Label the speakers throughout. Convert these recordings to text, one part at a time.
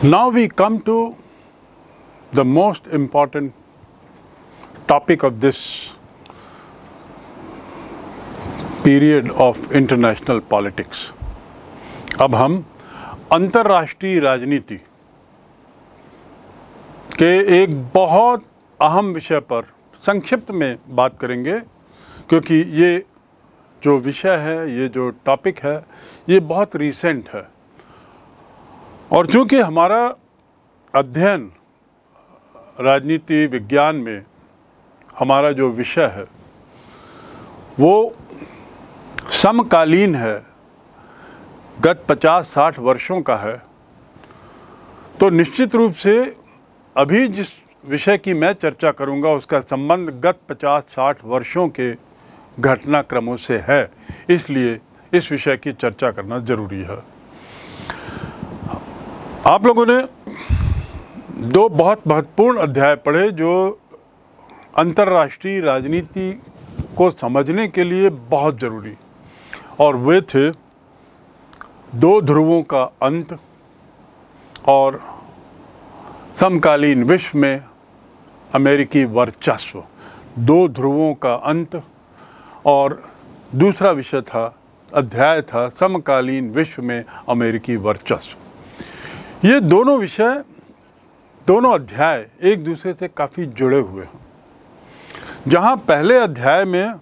Speaker 1: Now we come to the most important topic of this period of international politics अब हम अंतर्राष्ट्रीय राजनीति के एक बहुत अहम विषय पर संक्षिप्त में बात करेंगे क्योंकि ये जो विषय है ये जो टॉपिक है ये बहुत रीसेंट है और चूँकि हमारा अध्ययन राजनीति विज्ञान में हमारा जो विषय है वो समकालीन है गत 50-60 वर्षों का है तो निश्चित रूप से अभी जिस विषय की मैं चर्चा करूंगा उसका संबंध गत 50-60 वर्षों के घटनाक्रमों से है इसलिए इस विषय की चर्चा करना ज़रूरी है आप लोगों ने दो बहुत महत्वपूर्ण अध्याय पढ़े जो अंतर्राष्ट्रीय राजनीति को समझने के लिए बहुत ज़रूरी और वे थे दो ध्रुवों का अंत और समकालीन विश्व में अमेरिकी वर्चस्व दो ध्रुवों का अंत और दूसरा विषय था अध्याय था समकालीन विश्व में अमेरिकी वर्चस्व ये दोनों विषय दोनों अध्याय एक दूसरे से काफ़ी जुड़े हुए हैं जहाँ पहले अध्याय में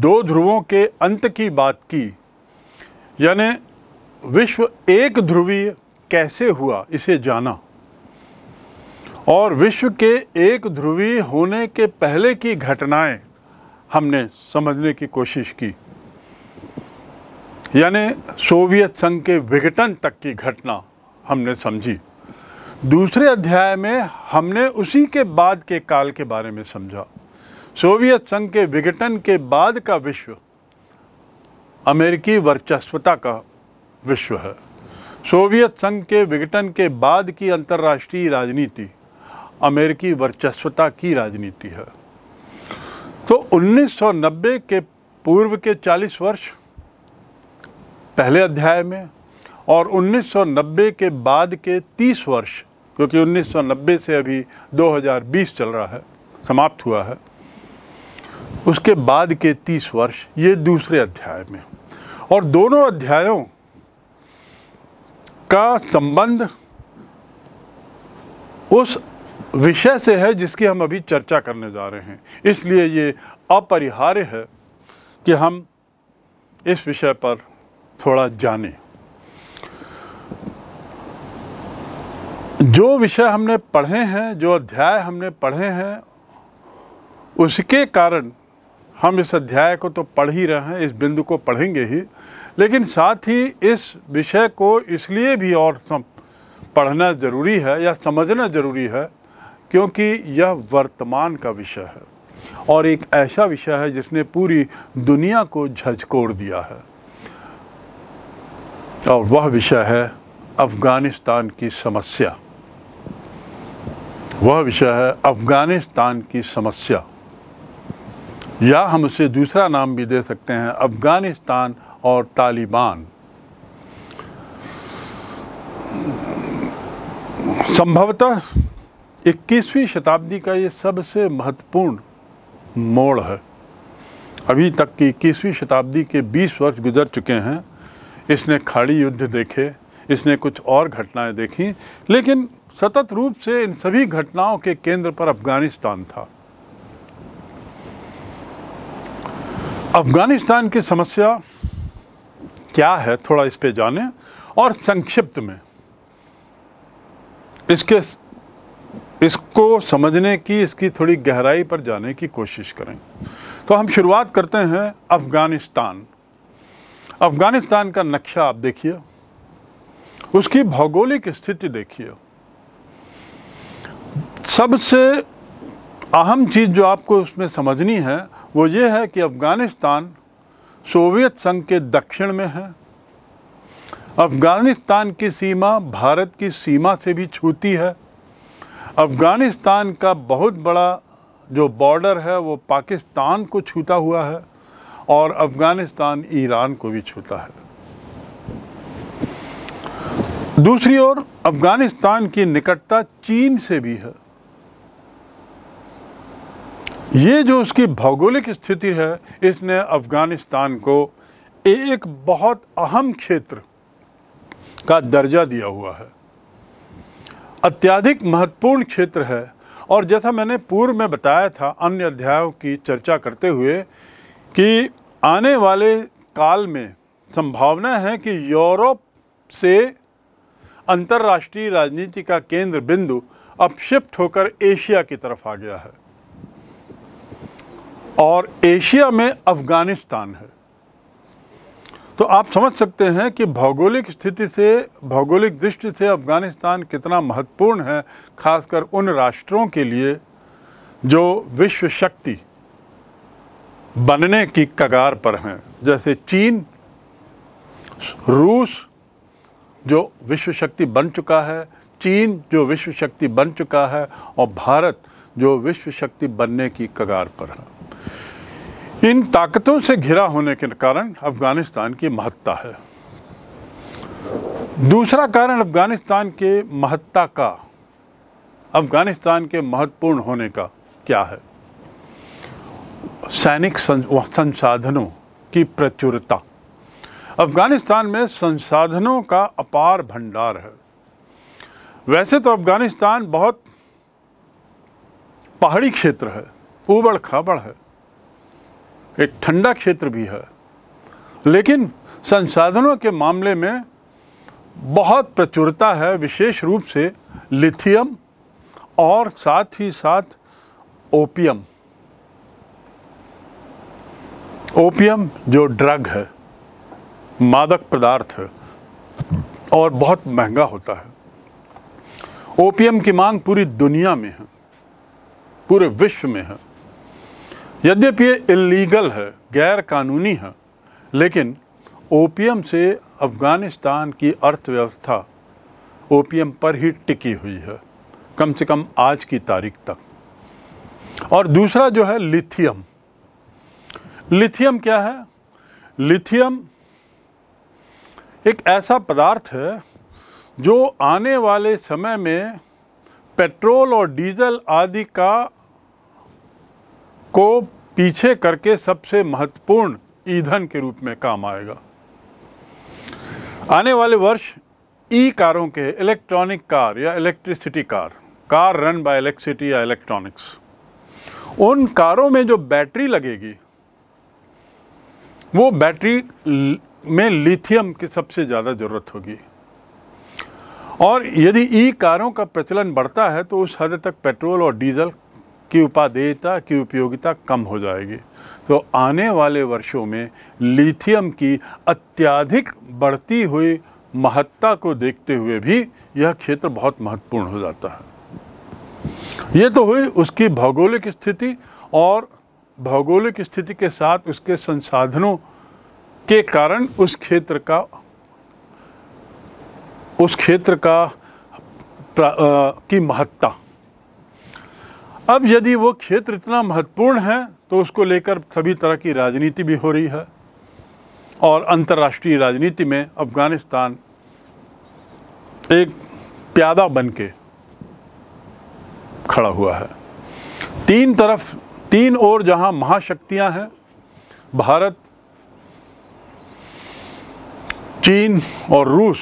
Speaker 1: दो ध्रुवों के अंत की बात की यानी विश्व एक ध्रुवीय कैसे हुआ इसे जाना और विश्व के एक ध्रुवीय होने के पहले की घटनाएं हमने समझने की कोशिश की यानी सोवियत संघ के विघटन तक की घटना हमने समझी दूसरे अध्याय में हमने उसी के बाद के काल के बारे में समझा सोवियत संघ के विघटन के बाद का विश्व अमेरिकी वर्चस्वता का विश्व है सोवियत संघ के विघटन के बाद की अंतर्राष्ट्रीय राजनीति अमेरिकी वर्चस्वता की राजनीति है तो 1990 के पूर्व के 40 वर्ष पहले अध्याय में और 1990 के बाद के 30 वर्ष क्योंकि 1990 से अभी 2020 चल रहा है समाप्त हुआ है उसके बाद के 30 वर्ष ये दूसरे अध्याय में और दोनों अध्यायों का संबंध उस विषय से है जिसकी हम अभी चर्चा करने जा रहे हैं इसलिए ये अपरिहार्य है कि हम इस विषय पर थोड़ा जानें जो विषय हमने पढ़े हैं जो अध्याय हमने पढ़े हैं उसके कारण हम इस अध्याय को तो पढ़ ही रहे हैं इस बिंदु को पढ़ेंगे ही लेकिन साथ ही इस विषय को इसलिए भी और सम पढ़ना ज़रूरी है या समझना ज़रूरी है क्योंकि यह वर्तमान का विषय है और एक ऐसा विषय है जिसने पूरी दुनिया को झकोड़ दिया है और वह विषय है अफ़गानिस्तान की समस्या वह विषय है अफ़गानिस्तान की समस्या या हम उसे दूसरा नाम भी दे सकते हैं अफ़गानिस्तान और तालिबान संभवतः 21वीं शताब्दी का ये सबसे महत्वपूर्ण मोड़ है अभी तक की इक्कीसवीं शताब्दी के 20 वर्ष गुजर चुके हैं इसने खाड़ी युद्ध देखे इसने कुछ और घटनाएं देखी लेकिन सतत रूप से इन सभी घटनाओं के केंद्र पर अफगानिस्तान था अफगानिस्तान की समस्या क्या है थोड़ा इस पे जाने और संक्षिप्त में इसके इसको समझने की इसकी थोड़ी गहराई पर जाने की कोशिश करें तो हम शुरुआत करते हैं अफ़गानिस्तान अफ़गानिस्तान का नक्शा आप देखिए उसकी भौगोलिक स्थिति देखिए सबसे अहम चीज़ जो आपको उसमें समझनी है वो ये है कि अफ़गानिस्तान सोवियत संघ के दक्षिण में है अफ़गानिस्तान की सीमा भारत की सीमा से भी छूती है अफ़गानिस्तान का बहुत बड़ा जो बॉर्डर है वो पाकिस्तान को छूता हुआ है और अफ़गानिस्तान ईरान को भी छूता है दूसरी ओर अफगानिस्तान की निकटता चीन से भी है ये जो उसकी भौगोलिक स्थिति है इसने अफगानिस्तान को एक बहुत अहम क्षेत्र का दर्जा दिया हुआ है अत्याधिक महत्वपूर्ण क्षेत्र है और जैसा मैंने पूर्व में बताया था अन्य अध्यायों की चर्चा करते हुए कि आने वाले काल में संभावना है कि यूरोप से अंतर्राष्ट्रीय राजनीति का केंद्र बिंदु अब शिफ्ट होकर एशिया की तरफ आ गया है और एशिया में अफ़गानिस्तान है तो आप समझ सकते हैं कि भौगोलिक स्थिति से भौगोलिक दृष्टि से अफ़गानिस्तान कितना महत्वपूर्ण है खासकर उन राष्ट्रों के लिए जो विश्व शक्ति बनने की कगार पर हैं जैसे चीन रूस जो विश्व शक्ति बन चुका है चीन जो विश्व शक्ति बन चुका है और भारत जो विश्व शक्ति बनने की कगार पर है इन ताकतों से घिरा होने के कारण अफगानिस्तान की महत्ता है दूसरा कारण अफगानिस्तान के महत्ता का अफगानिस्तान के महत्वपूर्ण होने का क्या है सैनिक संसाधनों की प्रचुरता अफगानिस्तान में संसाधनों का अपार भंडार है वैसे तो अफगानिस्तान बहुत पहाड़ी क्षेत्र है ऊबड़ खाबड़ है एक ठंडा क्षेत्र भी है लेकिन संसाधनों के मामले में बहुत प्रचुरता है विशेष रूप से लिथियम और साथ ही साथ ओपियम ओपियम जो ड्रग है मादक पदार्थ है और बहुत महंगा होता है ओपीएम की मांग पूरी दुनिया में है पूरे विश्व में है यद्यपि ये इलीगल है गैर कानूनी है लेकिन ओपीएम से अफ़गानिस्तान की अर्थव्यवस्था ओपीएम पर ही टिकी हुई है कम से कम आज की तारीख तक और दूसरा जो है लिथियम लिथियम क्या है लिथियम एक ऐसा पदार्थ है जो आने वाले समय में पेट्रोल और डीजल आदि का को पीछे करके सबसे महत्वपूर्ण ईंधन के रूप में काम आएगा आने वाले वर्ष ई कारों के इलेक्ट्रॉनिक कार या electricity car car run by electricity या इलेक्ट्रॉनिक्स उन कारों में जो बैटरी लगेगी वो बैटरी में लिथियम की सबसे ज़्यादा ज़रूरत होगी और यदि ई कारों का प्रचलन बढ़ता है तो उस हद तक पेट्रोल और डीजल की उपादेयता की उपयोगिता कम हो जाएगी तो आने वाले वर्षों में लिथियम की अत्याधिक बढ़ती हुई महत्ता को देखते हुए भी यह क्षेत्र बहुत महत्वपूर्ण हो जाता है ये तो हुई उसकी भौगोलिक स्थिति और भौगोलिक स्थिति के साथ उसके संसाधनों के कारण उस क्षेत्र का उस क्षेत्र का आ, की महत्ता अब यदि वो क्षेत्र इतना महत्वपूर्ण है तो उसको लेकर सभी तरह की राजनीति भी हो रही है और अंतर्राष्ट्रीय राजनीति में अफ़गानिस्तान एक प्यादा बन के खड़ा हुआ है तीन तरफ तीन ओर जहां महाशक्तियां हैं भारत चीन और रूस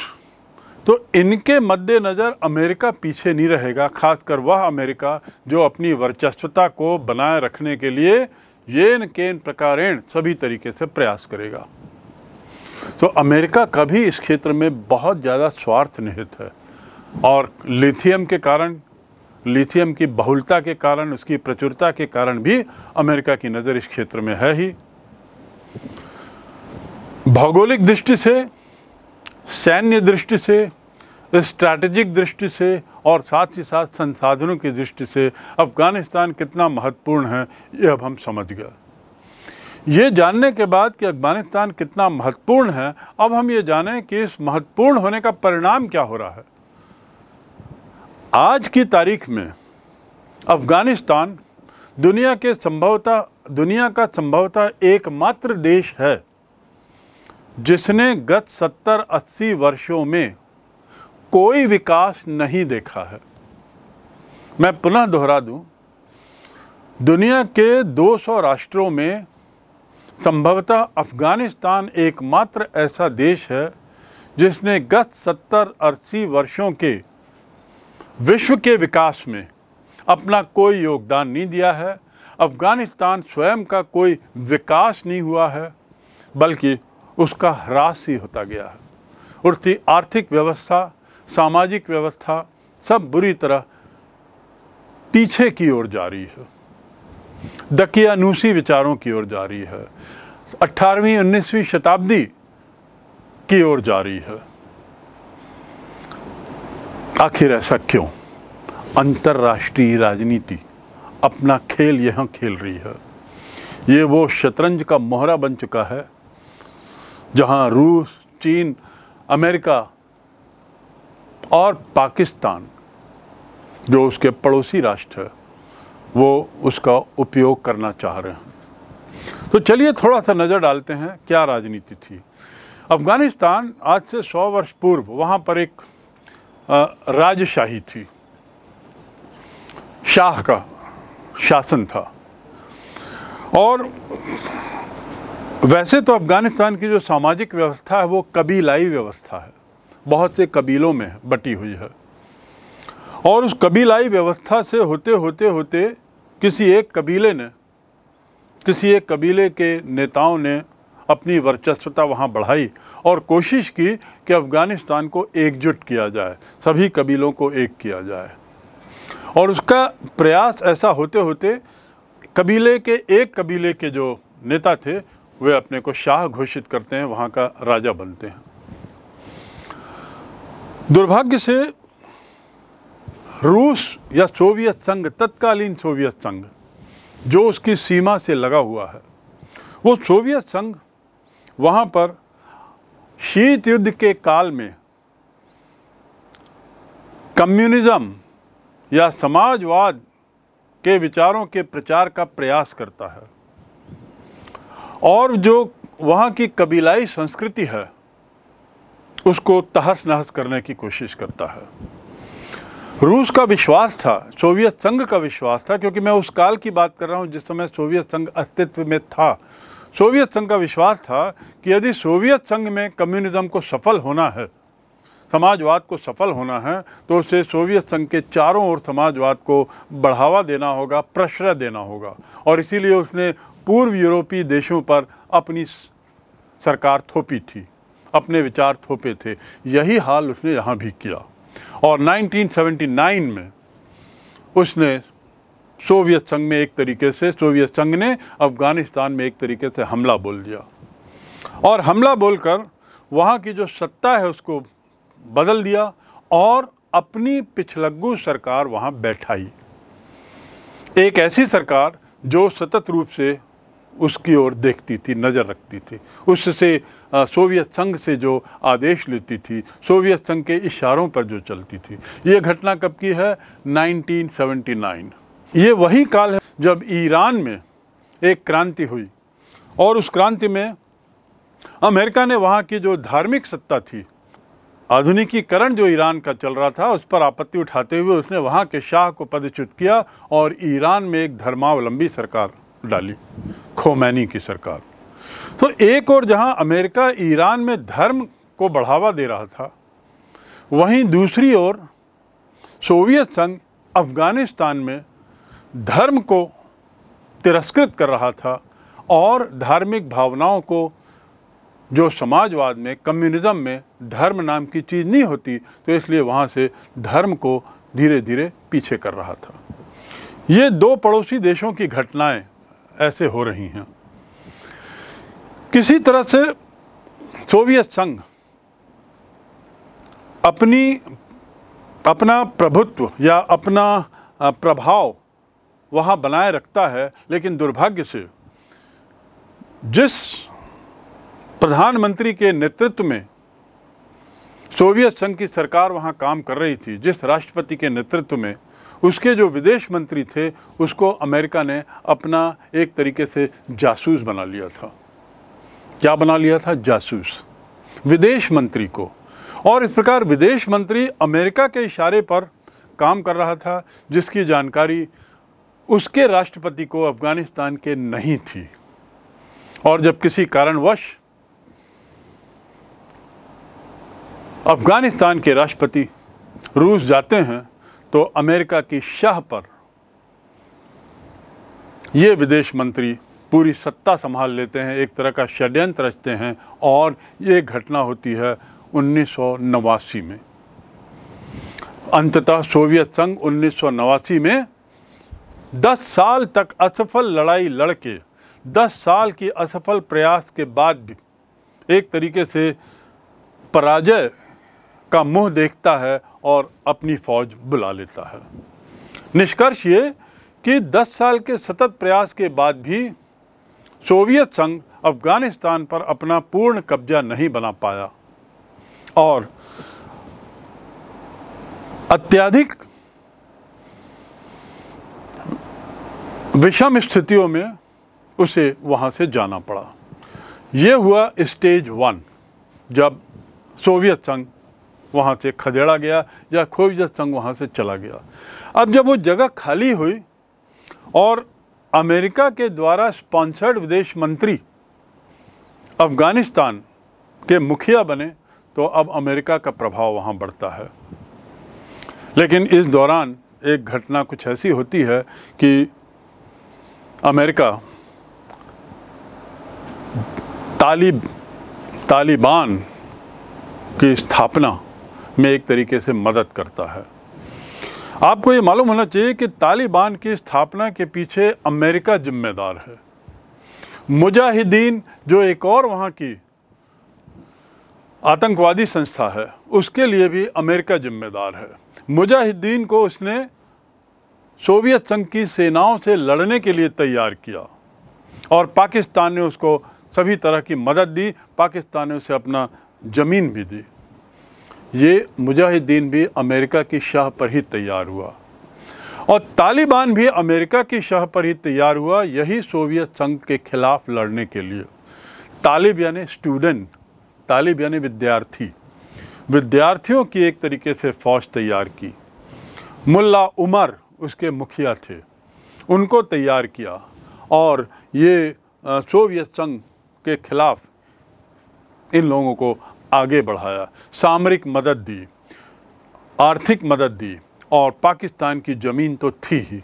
Speaker 1: तो इनके मद्देनज़र अमेरिका पीछे नहीं रहेगा खासकर वह अमेरिका जो अपनी वर्चस्वता को बनाए रखने के लिए येन केन प्रकारेण सभी तरीके से प्रयास करेगा तो अमेरिका का भी इस क्षेत्र में बहुत ज़्यादा स्वार्थ निहित है और लिथियम के कारण लिथियम की बहुलता के कारण उसकी प्रचुरता के कारण भी अमेरिका की नज़र इस क्षेत्र में है ही भौगोलिक दृष्टि से सैन्य दृष्टि से स्ट्रैटेजिक दृष्टि से और साथ ही साथ संसाधनों की दृष्टि से अफ़गानिस्तान कितना महत्वपूर्ण है ये अब हम समझ गए ये जानने के बाद कि अफ़गानिस्तान कितना महत्वपूर्ण है अब हम ये जानें कि इस महत्वपूर्ण होने का परिणाम क्या हो रहा है आज की तारीख में अफ़गानिस्तान दुनिया के संभवतः दुनिया का संभवतः एकमात्र देश है जिसने गत सत्तर अस्सी वर्षों में कोई विकास नहीं देखा है मैं पुनः दोहरा दूं, दुनिया के 200 राष्ट्रों में संभवतः अफ़गानिस्तान एकमात्र ऐसा देश है जिसने गत सत्तर अस्सी वर्षों के विश्व के विकास में अपना कोई योगदान नहीं दिया है अफ़गानिस्तान स्वयं का कोई विकास नहीं हुआ है बल्कि उसका ह्रास ही होता गया उड़ती आर्थिक व्यवस्था सामाजिक व्यवस्था सब बुरी तरह पीछे की ओर जा रही है दकियानूसी विचारों की ओर जा रही है 18वीं उन्नीसवीं शताब्दी की ओर जा रही है आखिर ऐसा क्यों अंतर्राष्ट्रीय राजनीति अपना खेल यहाँ खेल रही है ये वो शतरंज का मोहरा बन चुका है जहां रूस चीन अमेरिका और पाकिस्तान जो उसके पड़ोसी राष्ट्र है वो उसका उपयोग करना चाह रहे हैं तो चलिए थोड़ा सा नज़र डालते हैं क्या राजनीति थी अफ़गानिस्तान आज से सौ वर्ष पूर्व वहाँ पर एक राजशाही थी शाह का शासन था और वैसे तो अफ़गानिस्तान की जो सामाजिक व्यवस्था है वो कबीलाई व्यवस्था है बहुत से कबीलों में बटी हुई है और उस कबीलाई व्यवस्था से होते होते होते किसी एक कबीले ने किसी एक कबीले के नेताओं ने अपनी वर्चस्वता वहाँ बढ़ाई और कोशिश की कि अफ़गानिस्तान को एकजुट किया जाए सभी कबीलों को एक किया जाए और उसका प्रयास ऐसा होते होते कबीले के एक कबीले के जो नेता थे वे अपने को शाह घोषित करते हैं वहाँ का राजा बनते हैं दुर्भाग्य से रूस या सोवियत संघ तत्कालीन सोवियत संघ जो उसकी सीमा से लगा हुआ है वो सोवियत संघ वहाँ पर शीत युद्ध के काल में कम्युनिज्म या समाजवाद के विचारों के प्रचार का प्रयास करता है और जो वहाँ की कबीलाई संस्कृति है उसको तहस नहस करने की कोशिश करता है रूस का विश्वास था सोवियत संघ का विश्वास था क्योंकि मैं उस काल की बात कर रहा हूँ जिस समय सोवियत संघ अस्तित्व में था सोवियत संघ का विश्वास था कि यदि सोवियत संघ में कम्युनिज्म को सफल होना है समाजवाद को सफल होना है तो उसे सोवियत संघ के चारों ओर समाजवाद को बढ़ावा देना होगा प्रश्रय देना होगा और इसीलिए उसने पूर्व यूरोपीय देशों पर अपनी सरकार थोपी थी अपने विचार थोपे थे यही हाल उसने यहाँ भी किया और 1979 में उसने सोवियत संघ में एक तरीके से सोवियत संघ ने अफ़गानिस्तान में एक तरीके से हमला बोल दिया और हमला बोलकर वहाँ की जो सत्ता है उसको बदल दिया और अपनी पिछलग्गू सरकार वहाँ बैठाई एक ऐसी सरकार जो सतत रूप से उसकी ओर देखती थी नज़र रखती थी उससे सोवियत संघ से जो आदेश लेती थी सोवियत संघ के इशारों पर जो चलती थी ये घटना कब की है 1979 ये वही काल है जब ईरान में एक क्रांति हुई और उस क्रांति में अमेरिका ने वहाँ की जो धार्मिक सत्ता थी आधुनिकीकरण जो ईरान का चल रहा था उस पर आपत्ति उठाते हुए उसने वहाँ के शाह को पदच्युत किया और ईरान में एक धर्मावलंबी सरकार डाली खोमैनी की सरकार तो एक और जहां अमेरिका ईरान में धर्म को बढ़ावा दे रहा था वहीं दूसरी ओर सोवियत संघ अफ़गानिस्तान में धर्म को तिरस्कृत कर रहा था और धार्मिक भावनाओं को जो समाजवाद में कम्युनिज्म में धर्म नाम की चीज़ नहीं होती तो इसलिए वहाँ से धर्म को धीरे धीरे पीछे कर रहा था ये दो पड़ोसी देशों की घटनाएं ऐसे हो रही हैं किसी तरह से सोवियत संघ अपनी अपना प्रभुत्व या अपना प्रभाव वहाँ बनाए रखता है लेकिन दुर्भाग्य से जिस प्रधानमंत्री के नेतृत्व में सोवियत संघ की सरकार वहाँ काम कर रही थी जिस राष्ट्रपति के नेतृत्व में उसके जो विदेश मंत्री थे उसको अमेरिका ने अपना एक तरीके से जासूस बना लिया था क्या बना लिया था जासूस विदेश मंत्री को और इस प्रकार विदेश मंत्री अमेरिका के इशारे पर काम कर रहा था जिसकी जानकारी उसके राष्ट्रपति को अफ़गानिस्तान के नहीं थी और जब किसी कारणवश अफ़गानिस्तान के राष्ट्रपति रूस जाते हैं तो अमेरिका की शाह पर ये विदेश मंत्री पूरी सत्ता संभाल लेते हैं एक तरह का षड्यंत्र रचते हैं और ये घटना होती है उन्नीस में अंततः सोवियत संघ उन्नीस में 10 साल तक असफल लड़ाई लड़के 10 साल की असफल प्रयास के बाद भी एक तरीके से पराजय का मुंह देखता है और अपनी फौज बुला लेता है निष्कर्ष ये कि 10 साल के सतत प्रयास के बाद भी सोवियत संघ अफगानिस्तान पर अपना पूर्ण कब्जा नहीं बना पाया और अत्यधिक विषम स्थितियों में उसे वहां से जाना पड़ा यह हुआ स्टेज वन जब सोवियत संघ वहाँ से खदेड़ा गया या खोईजत संघ वहाँ से चला गया अब जब वो जगह खाली हुई और अमेरिका के द्वारा स्पॉन्सर्ड विदेश मंत्री अफ़गानिस्तान के मुखिया बने तो अब अमेरिका का प्रभाव वहाँ बढ़ता है लेकिन इस दौरान एक घटना कुछ ऐसी होती है कि अमेरिका तालिब तालिबान की स्थापना में एक तरीके से मदद करता है आपको ये मालूम होना चाहिए कि तालिबान की स्थापना के पीछे अमेरिका जिम्मेदार है मुजाहिदीन जो एक और वहाँ की आतंकवादी संस्था है उसके लिए भी अमेरिका जिम्मेदार है मुजाहिदीन को उसने सोवियत संघ की सेनाओं से लड़ने के लिए तैयार किया और पाकिस्तान ने उसको सभी तरह की मदद दी पाकिस्तान ने उसे अपना ज़मीन भी दी ये मुजाहिदीन भी अमेरिका की शाह पर ही तैयार हुआ और तालिबान भी अमेरिका की शाह पर ही तैयार हुआ यही सोवियत संघ के खिलाफ लड़ने के लिए तालिब यानी स्टूडेंट तालिब यानी विद्यार्थी विद्यार्थियों की एक तरीके से फौज तैयार की मुल्ला उमर उसके मुखिया थे उनको तैयार किया और ये सोवियत संघ के खिलाफ इन लोगों को आगे बढ़ाया सामरिक मदद दी आर्थिक मदद दी और पाकिस्तान की ज़मीन तो थी ही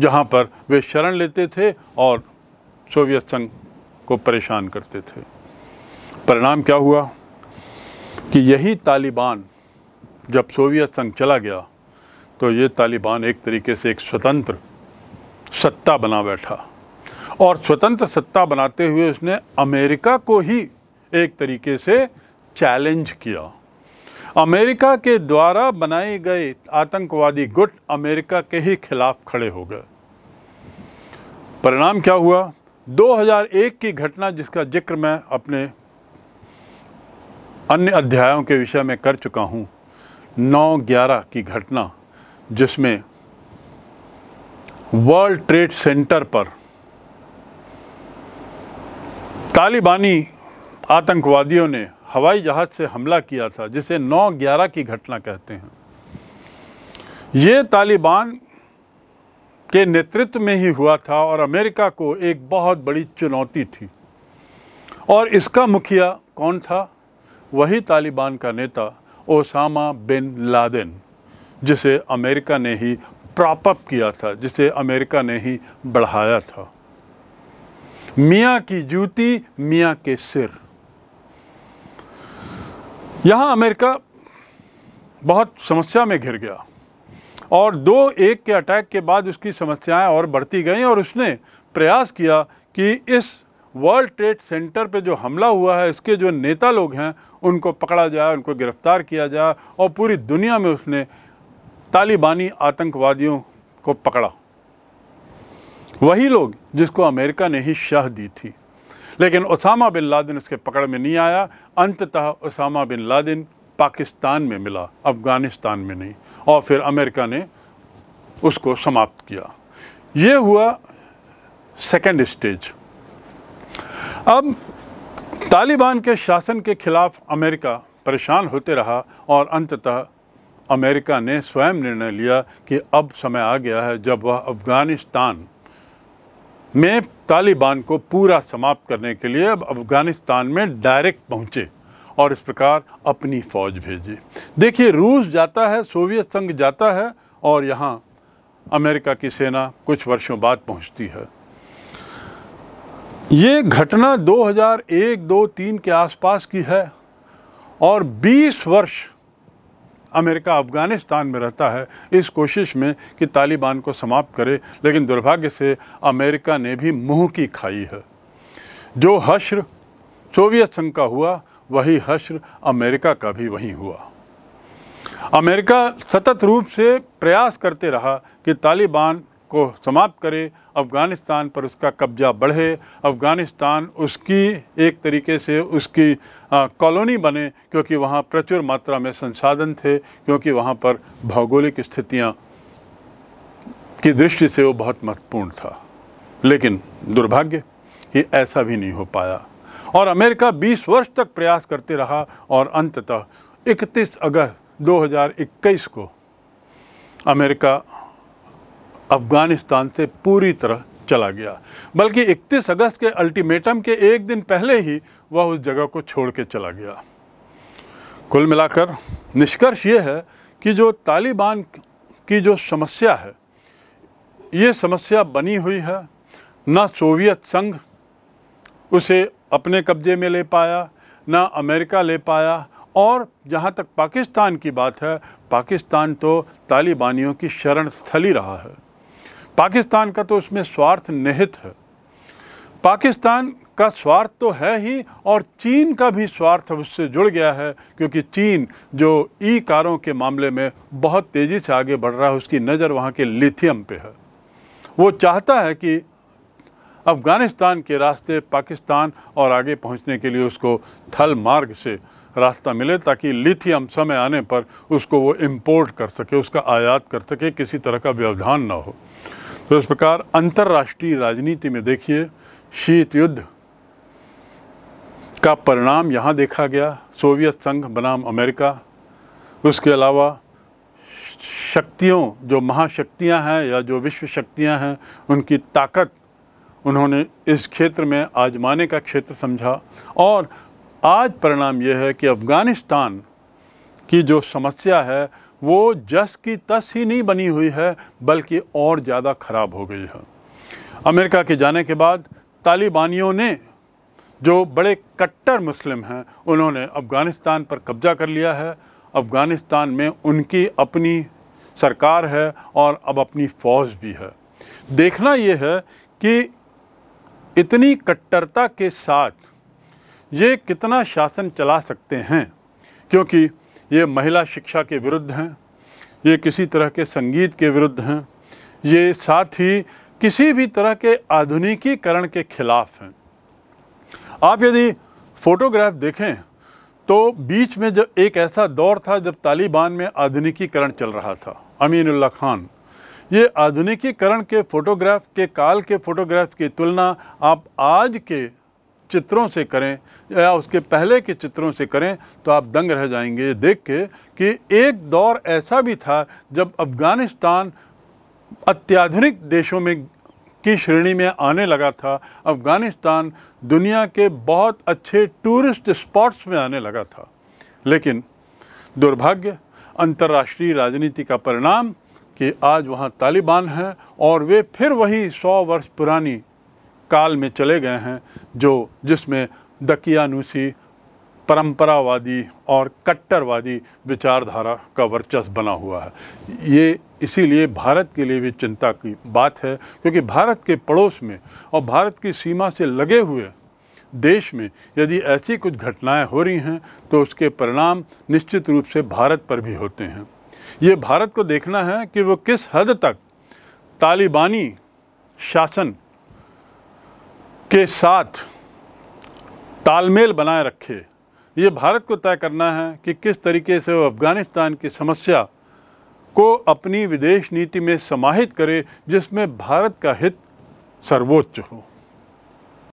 Speaker 1: जहाँ पर वे शरण लेते थे और सोवियत संघ को परेशान करते थे परिणाम क्या हुआ कि यही तालिबान जब सोवियत संघ चला गया तो ये तालिबान एक तरीके से एक स्वतंत्र सत्ता बना बैठा और स्वतंत्र सत्ता बनाते हुए उसने अमेरिका को ही एक तरीके से चैलेंज किया अमेरिका के द्वारा बनाए गए आतंकवादी गुट अमेरिका के ही खिलाफ खड़े हो गए परिणाम क्या हुआ 2001 की घटना जिसका जिक्र मैं अपने अन्य अध्यायों के विषय में कर चुका हूं नौ ग्यारह की घटना जिसमें वर्ल्ड ट्रेड सेंटर पर तालिबानी आतंकवादियों ने हवाई जहाज़ से हमला किया था जिसे 9-11 की घटना कहते हैं ये तालिबान के नेतृत्व में ही हुआ था और अमेरिका को एक बहुत बड़ी चुनौती थी और इसका मुखिया कौन था वही तालिबान का नेता ओसामा बिन लादेन जिसे अमेरिका ने ही प्रॉपअप किया था जिसे अमेरिका ने ही बढ़ाया था मियाँ की जूती मियाँ के सिर यहाँ अमेरिका बहुत समस्या में घिर गया और दो एक के अटैक के बाद उसकी समस्याएं और बढ़ती गईं और उसने प्रयास किया कि इस वर्ल्ड ट्रेड सेंटर पे जो हमला हुआ है इसके जो नेता लोग हैं उनको पकड़ा जाए उनको गिरफ्तार किया जाए और पूरी दुनिया में उसने तालिबानी आतंकवादियों को पकड़ा वही लोग जिसको अमेरिका ने ही शाह दी थी लेकिन उसामा बिन लादिन उसके पकड़ में नहीं आया अंततः उसामा बिन लादिन पाकिस्तान में मिला अफ़गानिस्तान में नहीं और फिर अमेरिका ने उसको समाप्त किया ये हुआ सेकेंड स्टेज अब तालिबान के शासन के खिलाफ अमेरिका परेशान होते रहा और अंततः अमेरिका ने स्वयं निर्णय लिया कि अब समय आ गया है जब वह अफ़गानिस्तान में तालिबान को पूरा समाप्त करने के लिए अब अफ़गानिस्तान में डायरेक्ट पहुँचे और इस प्रकार अपनी फ़ौज भेजी देखिए रूस जाता है सोवियत संघ जाता है और यहाँ अमेरिका की सेना कुछ वर्षों बाद पहुँचती है ये घटना 2001, 2003 के आसपास की है और 20 वर्ष अमेरिका अफ़गानिस्तान में रहता है इस कोशिश में कि तालिबान को समाप्त करे लेकिन दुर्भाग्य से अमेरिका ने भी मुँह की खाई है जो हश्र सोवियत संघ का हुआ वही हश्र अमेरिका का भी वहीं हुआ अमेरिका सतत रूप से प्रयास करते रहा कि तालिबान को समाप्त करे अफ़गानिस्तान पर उसका कब्जा बढ़े अफ़गानिस्तान उसकी एक तरीके से उसकी कॉलोनी बने क्योंकि वहाँ प्रचुर मात्रा में संसाधन थे क्योंकि वहाँ पर भौगोलिक स्थितियाँ की दृष्टि से वो बहुत महत्वपूर्ण था लेकिन दुर्भाग्य ये ऐसा भी नहीं हो पाया और अमेरिका 20 वर्ष तक प्रयास करते रहा और अंततः 31 अगस्त 2021 को अमेरिका अफ़गानिस्तान से पूरी तरह चला गया बल्कि 31 अगस्त के अल्टीमेटम के एक दिन पहले ही वह उस जगह को छोड़ के चला गया कुल मिलाकर निष्कर्ष ये है कि जो तालिबान की जो समस्या है ये समस्या बनी हुई है ना सोवियत संघ उसे अपने कब्जे में ले पाया ना अमेरिका ले पाया और जहाँ तक पाकिस्तान की बात है पाकिस्तान तो तालिबानियों की शरण स्थली रहा है पाकिस्तान का तो इसमें स्वार्थ निहित है पाकिस्तान का स्वार्थ तो है ही और चीन का भी स्वार्थ उससे जुड़ गया है क्योंकि चीन जो ई कारों के मामले में बहुत तेज़ी से आगे बढ़ रहा है उसकी नज़र वहाँ के लिथियम पे है वो चाहता है कि अफ़गानिस्तान के रास्ते पाकिस्तान और आगे पहुँचने के लिए उसको थल मार्ग से रास्ता मिले ताकि लिथियम समय आने पर उसको वो इम्पोर्ट कर सके उसका आयात कर सके किसी तरह का व्यवधान ना हो तो इस प्रकार अंतर्राष्ट्रीय राजनीति में देखिए शीत युद्ध का परिणाम यहाँ देखा गया सोवियत संघ बनाम अमेरिका उसके अलावा शक्तियों जो महाशक्तियाँ हैं या जो विश्व शक्तियाँ हैं उनकी ताकत उन्होंने इस क्षेत्र में आजमाने का क्षेत्र समझा और आज परिणाम यह है कि अफ़गानिस्तान की जो समस्या है वो जस की तस ही नहीं बनी हुई है बल्कि और ज़्यादा ख़राब हो गई है अमेरिका के जाने के बाद तालिबानियों ने जो बड़े कट्टर मुस्लिम हैं उन्होंने अफ़गानिस्तान पर कब्ज़ा कर लिया है अफ़गानिस्तान में उनकी अपनी सरकार है और अब अपनी फ़ौज भी है देखना ये है कि इतनी कट्टरता के साथ ये कितना शासन चला सकते हैं क्योंकि ये महिला शिक्षा के विरुद्ध हैं ये किसी तरह के संगीत के विरुद्ध हैं ये साथ ही किसी भी तरह के आधुनिकीकरण के खिलाफ हैं आप यदि फ़ोटोग्राफ देखें तो बीच में जब एक ऐसा दौर था जब तालिबान में आधुनिकीकरण चल रहा था अमीनुल्ला खान ये आधुनिकीकरण के फ़ोटोग्राफ के काल के फ़ोटोग्राफ की तुलना आप आज के चित्रों से करें या उसके पहले के चित्रों से करें तो आप दंग रह जाएंगे देख के कि एक दौर ऐसा भी था जब अफ़गानिस्तान अत्याधुनिक देशों में की श्रेणी में आने लगा था अफ़गानिस्तान दुनिया के बहुत अच्छे टूरिस्ट स्पॉट्स में आने लगा था लेकिन दुर्भाग्य अंतर्राष्ट्रीय राजनीति का परिणाम कि आज वहाँ तालिबान हैं और वे फिर वही सौ वर्ष पुरानी काल में चले गए हैं जो जिसमें दकियानुसी परंपरावादी और कट्टरवादी विचारधारा का वर्चस्व बना हुआ है ये इसीलिए भारत के लिए भी चिंता की बात है क्योंकि भारत के पड़ोस में और भारत की सीमा से लगे हुए देश में यदि ऐसी कुछ घटनाएं हो रही हैं तो उसके परिणाम निश्चित रूप से भारत पर भी होते हैं ये भारत को देखना है कि वो किस हद तक तालिबानी शासन के साथ तालमेल बनाए रखे ये भारत को तय करना है कि किस तरीके से वो अफ़गानिस्तान की समस्या को अपनी विदेश नीति में समाहित करे जिसमें भारत का हित सर्वोच्च हो